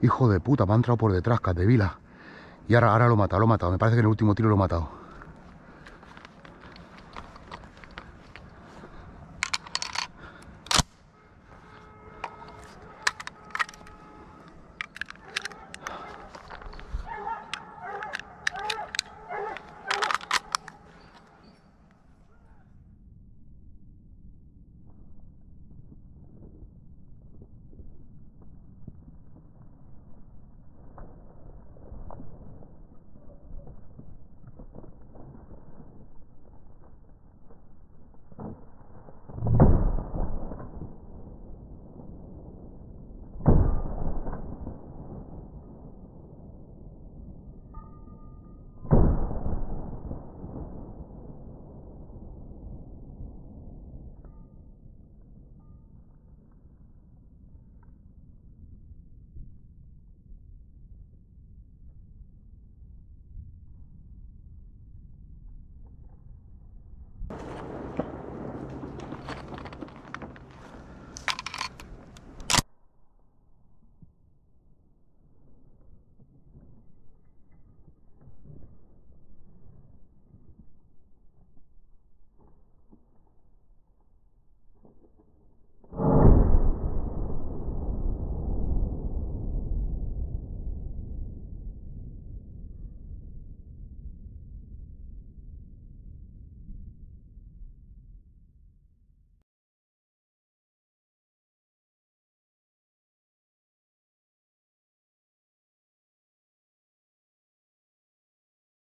Hijo de puta, me ha entrado por detrás, Catevila. Y ahora, ahora lo he matado, lo he matado. Me parece que en el último tiro lo he matado.